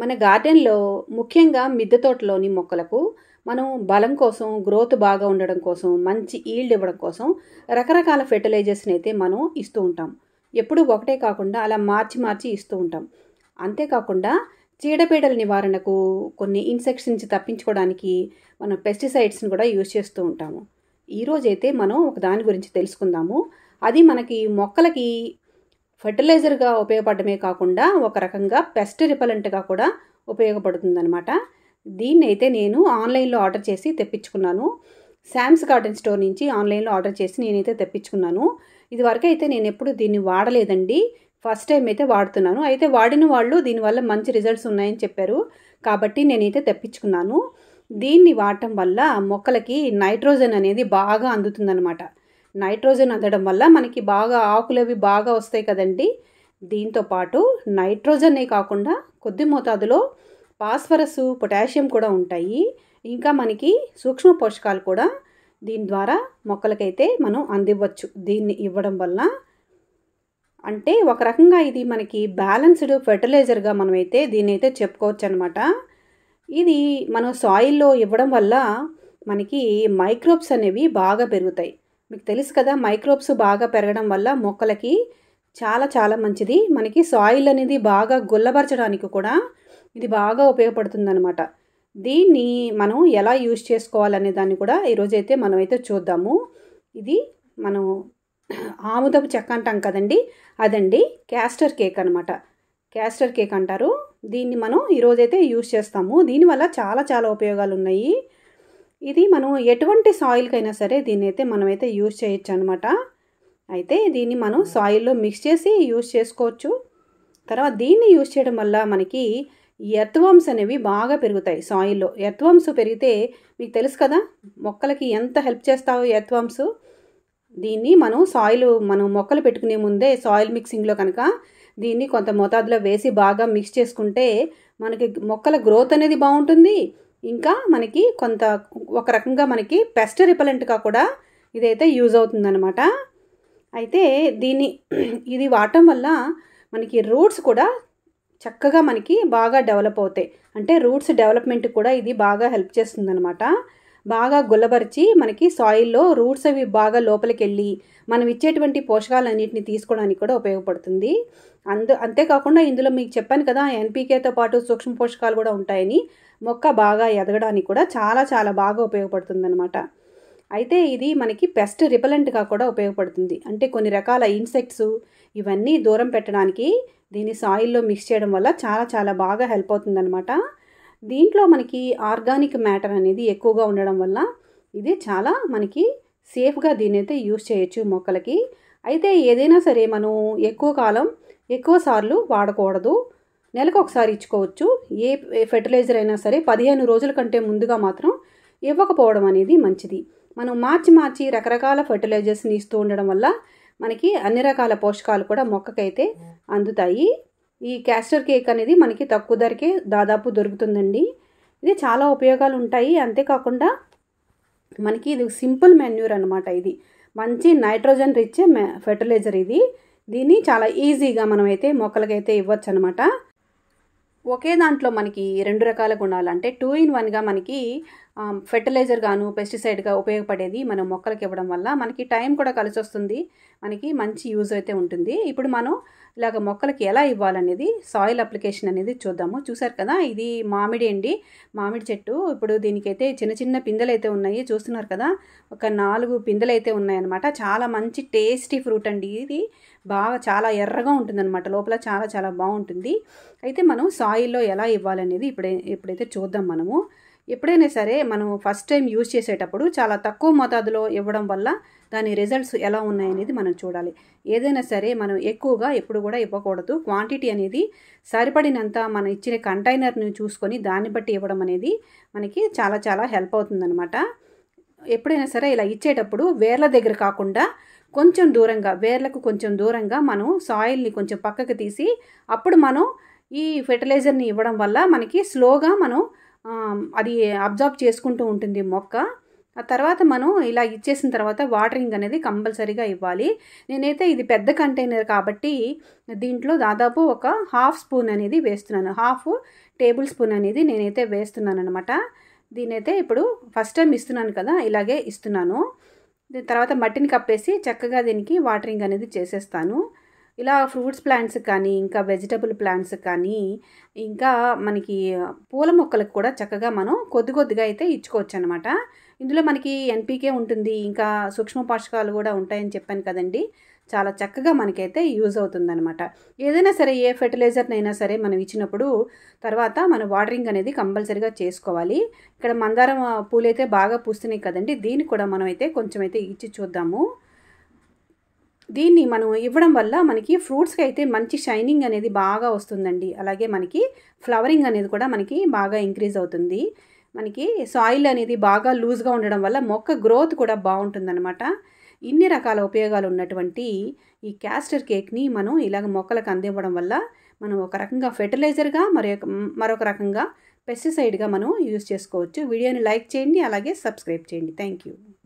మన గార్డెన్లో ముఖ్యంగా మిద్దె తోటలోని మొక్కలకు మనం బలం కోసం గ్రోత్ బాగా ఉండడం కోసం మంచి ఈల్డ్ ఇవ్వడం కోసం రకరకాల ఫెర్టిలైజర్స్ని అయితే మనం ఇస్తూ ఉంటాం ఎప్పుడు ఒకటే కాకుండా అలా మార్చి మార్చి ఇస్తూ ఉంటాం అంతేకాకుండా చీడపీడల నివారణకు కొన్ని ఇన్సెక్ట్స్ నుంచి తప్పించుకోవడానికి మనం పెస్టిసైడ్స్ని కూడా యూజ్ చేస్తూ ఉంటాము ఈరోజైతే మనం ఒక దాని గురించి తెలుసుకుందాము అది మనకి మొక్కలకి ఫెర్టిలైజర్గా ఉపయోగపడమే కాకుండా ఒక రకంగా పెస్ట్ రిపలెంట్గా కూడా ఉపయోగపడుతుందనమాట దీన్ని అయితే నేను ఆన్లైన్లో ఆర్డర్ చేసి తెప్పించుకున్నాను శామ్స్ గార్డెన్ స్టోర్ నుంచి ఆన్లైన్లో ఆర్డర్ చేసి నేనైతే తెప్పించుకున్నాను ఇదివరకు అయితే నేను ఎప్పుడు దీన్ని వాడలేదండి ఫస్ట్ టైం అయితే వాడుతున్నాను అయితే వాడిన వాళ్ళు దీనివల్ల మంచి రిజల్ట్స్ ఉన్నాయని చెప్పారు కాబట్టి నేనైతే తెప్పించుకున్నాను దీన్ని వాడటం వల్ల మొక్కలకి నైట్రోజన్ అనేది బాగా అందుతుందన్నమాట నైట్రోజన్ అందడం వల్ల మనకి బాగా ఆకులు అవి బాగా వస్తాయి కదండి దీంతో పాటు నైట్రోజనే కాకుండా కొద్ది మోతాదులో ఫాస్ఫరస్ పొటాషియం కూడా ఉంటాయి ఇంకా మనకి సూక్ష్మ పోషకాలు కూడా దీని ద్వారా మొక్కలకైతే మనం అందివ్వచ్చు దీన్ని ఇవ్వడం వల్ల అంటే ఒక రకంగా ఇది మనకి బ్యాలెన్స్డ్ ఫెర్టిలైజర్గా మనమైతే దీన్ని అయితే చెప్పుకోవచ్చు అనమాట ఇది మనం సాయిల్లో ఇవ్వడం వల్ల మనకి మైక్రోబ్స్ అనేవి బాగా పెరుగుతాయి మీకు తెలుసు కదా మైక్రోబ్స్ బాగా పెరగడం వల్ల మొక్కలకి చాలా చాలా మంచిది మనకి సాయిల్ అనేది బాగా గుల్లబరచడానికి కూడా ఇది బాగా ఉపయోగపడుతుందనమాట దీన్ని మనం ఎలా యూజ్ చేసుకోవాలనే దాన్ని కూడా ఈరోజైతే మనమైతే చూద్దాము ఇది మనం ఆముదపు చెక్క అంటాం కదండి అదండి క్యాస్టర్ కేక్ అనమాట క్యాస్టర్ కేక్ అంటారు దీన్ని మనం ఈరోజైతే యూజ్ చేస్తాము దీనివల్ల చాలా చాలా ఉపయోగాలు ఉన్నాయి ఇది మనం ఎటువంటి సాయిల్కైనా సరే దీన్ని అయితే మనమైతే యూజ్ చేయొచ్చు అనమాట అయితే దీన్ని మనం సాయిల్లో మిక్స్ చేసి యూజ్ చేసుకోవచ్చు తర్వాత దీన్ని యూజ్ చేయడం వల్ల మనకి ఎర్త్వామ్స్ అనేవి బాగా పెరుగుతాయి సాయిల్లో ఎర్త్వామ్స్ పెరిగితే మీకు తెలుసు కదా మొక్కలకి ఎంత హెల్ప్ చేస్తావు ఎర్త్వామ్స్ దీన్ని మనం సాయిల్ మనం మొక్కలు పెట్టుకునే ముందే సాయిల్ మిక్సింగ్లో కనుక దీన్ని కొంత మోతాదులో వేసి బాగా మిక్స్ చేసుకుంటే మనకి మొక్కల గ్రోత్ అనేది బాగుంటుంది ఇంకా మనకి కొంత ఒక రకంగా మనకి పెస్ట్ రిపలెంట్గా కూడా ఇదైతే యూజ్ అవుతుందన్నమాట అయితే దీన్ని ఇది వాడటం వల్ల మనకి రూట్స్ కూడా చక్కగా మనకి బాగా డెవలప్ అవుతాయి అంటే రూట్స్ డెవలప్మెంట్ కూడా ఇది బాగా హెల్ప్ చేస్తుందనమాట బాగా గుల్లబరిచి మనకి సాయిల్లో రూట్స్ అవి బాగా లోపలికి వెళ్ళి మనం ఇచ్చేటువంటి పోషకాలన్నింటినీ తీసుకోవడానికి కూడా ఉపయోగపడుతుంది అందు అంతేకాకుండా ఇందులో మీకు చెప్పాను కదా ఎన్పీకేతో పాటు సూక్ష్మ పోషకాలు కూడా ఉంటాయని మొక్క బాగా ఎదగడానికి కూడా చాలా చాలా బాగా ఉపయోగపడుతుందన్నమాట అయితే ఇది మనకి పెస్ట్ రిపలెంట్గా కూడా ఉపయోగపడుతుంది అంటే కొన్ని రకాల ఇన్సెక్ట్స్ ఇవన్నీ దూరం పెట్టడానికి దీన్ని సాయిల్లో మిక్స్ చేయడం వల్ల చాలా చాలా బాగా హెల్ప్ అవుతుందనమాట దీంట్లో మనకి ఆర్గానిక్ మ్యాటర్ అనేది ఎక్కువగా ఉండడం వల్ల ఇది చాలా మనకి సేఫ్గా దీని అయితే యూస్ చేయొచ్చు మొక్కలకి అయితే ఏదైనా సరే మనం ఎక్కువ కాలం ఎక్కువ సార్లు వాడకూడదు నెలకు ఒకసారి ఇచ్చుకోవచ్చు ఏ ఫెర్టిలైజర్ అయినా సరే పదిహేను రోజుల కంటే ముందుగా మాత్రం ఇవ్వకపోవడం అనేది మంచిది మనం మార్చి మార్చి రకరకాల ఫెర్టిలైజర్స్ని ఇస్తూ ఉండడం వల్ల మనకి అన్ని రకాల పోషకాలు కూడా మొక్కకైతే అందుతాయి ఈ క్యాస్టర్ కేక్ అనేది మనకి తక్కువ ధరకే దాదాపు దొరుకుతుందండి ఇది చాలా ఉపయోగాలు ఉంటాయి అంతేకాకుండా మనకి ఇది సింపుల్ మెన్యూర్ అనమాట ఇది మంచి నైట్రోజన్ రిచ్ ఫెర్టిలైజర్ ఇది దీన్ని చాలా ఈజీగా మనమైతే మొక్కలకైతే ఇవ్వచ్చు అనమాట ఒకే దాంట్లో మనకి రెండు రకాల గుణాలు అంటే టూ ఇన్ వన్గా మనకి ఫెర్టిలైజర్ గాను పెస్టిసైడ్గా ఉపయోగపడేది మనం మొక్కలకి ఇవ్వడం వల్ల మనకి టైం కూడా కలిసి వస్తుంది మనకి మంచి యూజ్ అయితే ఉంటుంది ఇప్పుడు మనం ఇలాగ మొక్కలకి ఎలా ఇవ్వాలనేది సాయిల్ అప్లికేషన్ అనేది చూద్దాము చూసారు కదా ఇది మామిడి అండి మామిడి చెట్టు ఇప్పుడు దీనికైతే చిన్న చిన్న పిందెలు అయితే ఉన్నాయి చూస్తున్నారు కదా ఒక నాలుగు పిందెలు అయితే ఉన్నాయన్నమాట చాలా మంచి టేస్టీ ఫ్రూట్ అండి ఇది బాగా చాలా ఎర్రగా ఉంటుందన్నమాట లోపల చాలా చాలా బాగుంటుంది అయితే మనం సాయిల్లో ఎలా ఇవ్వాలనేది ఇప్పుడే ఎప్పుడైతే చూద్దాం మనము ఎప్పుడైనా సరే మనం ఫస్ట్ టైం యూజ్ చేసేటప్పుడు చాలా తక్కువ మోతాదులో ఇవ్వడం వల్ల దాని రిజల్ట్స్ ఎలా ఉన్నాయనేది మనం చూడాలి ఏదైనా సరే మనం ఎక్కువగా ఎప్పుడు కూడా ఇవ్వకూడదు క్వాంటిటీ అనేది సరిపడినంత మనం ఇచ్చిన కంటైనర్ని చూసుకొని దాన్ని బట్టి ఇవ్వడం అనేది మనకి చాలా చాలా హెల్ప్ అవుతుందన్నమాట ఎప్పుడైనా సరే ఇలా ఇచ్చేటప్పుడు వేర్ల దగ్గర కాకుండా కొంచెం దూరంగా వేర్లకు కొంచెం దూరంగా మనం సాయిల్ని కొంచెం పక్కకు తీసి అప్పుడు మనం ఈ ఫెర్టిలైజర్ని ఇవ్వడం వల్ల మనకి స్లోగా మనం అది అబ్జార్బ్ చేసుకుంటూ ఉంటుంది మొక్క ఆ తర్వాత మనం ఇలా ఇచ్చేసిన తర్వాత వాటరింగ్ అనేది కంపల్సరీగా ఇవ్వాలి నేనైతే ఇది పెద్ద కంటైనర్ కాబట్టి దీంట్లో దాదాపు ఒక హాఫ్ స్పూన్ అనేది వేస్తున్నాను హాఫ్ టేబుల్ స్పూన్ అనేది నేనైతే వేస్తున్నాను అనమాట దీనైతే ఇప్పుడు ఫస్ట్ టైం ఇస్తున్నాను కదా ఇలాగే ఇస్తున్నాను దీని తర్వాత మట్టిని కప్పేసి చక్కగా దీనికి వాటరింగ్ అనేది చేసేస్తాను ఇలా ఫ్రూట్స్ ప్లాంట్స్ కానీ ఇంకా వెజిటబుల్ ప్లాంట్స్ కానీ ఇంకా మనకి పూల మొక్కలకు కూడా చక్కగా మనం కొద్ది కొద్దిగా అయితే ఇచ్చుకోవచ్చు అనమాట ఇందులో మనకి ఎన్పికే ఉంటుంది ఇంకా సూక్ష్మ పోషకాలు కూడా ఉంటాయని చెప్పాను కదండి చాలా చక్కగా మనకైతే యూజ్ అవుతుందనమాట ఏదైనా సరే ఏ ఫెర్టిలైజర్నైనా సరే మనం ఇచ్చినప్పుడు తర్వాత మన వాటరింగ్ అనేది కంపల్సరీగా చేసుకోవాలి ఇక్కడ మందారం పూలు అయితే బాగా పూస్తున్నాయి కదండి దీన్ని కూడా మనం అయితే కొంచెం అయితే ఇచ్చి చూద్దాము దీన్ని మనం ఇవ్వడం వల్ల మనకి ఫ్రూట్స్కి అయితే మంచి షైనింగ్ అనేది బాగా వస్తుందండి అలాగే మనకి ఫ్లవరింగ్ అనేది కూడా మనకి బాగా ఇంక్రీజ్ అవుతుంది మనకి సాయిల్ అనేది బాగా లూజ్గా ఉండడం వల్ల మొక్క గ్రోత్ కూడా బాగుంటుందన్నమాట ఇన్ని రకాల ఉపయోగాలు ఉన్నటువంటి ఈ క్యాస్టర్ కేక్ని మనం ఇలాగ మొక్కలకు అందివ్వడం వల్ల మనం ఒక రకంగా ఫెర్టిలైజర్గా మరొక మరొక రకంగా పెస్టిసైడ్గా మనం యూజ్ చేసుకోవచ్చు వీడియోని లైక్ చేయండి అలాగే సబ్స్క్రైబ్ చేయండి థ్యాంక్ యూ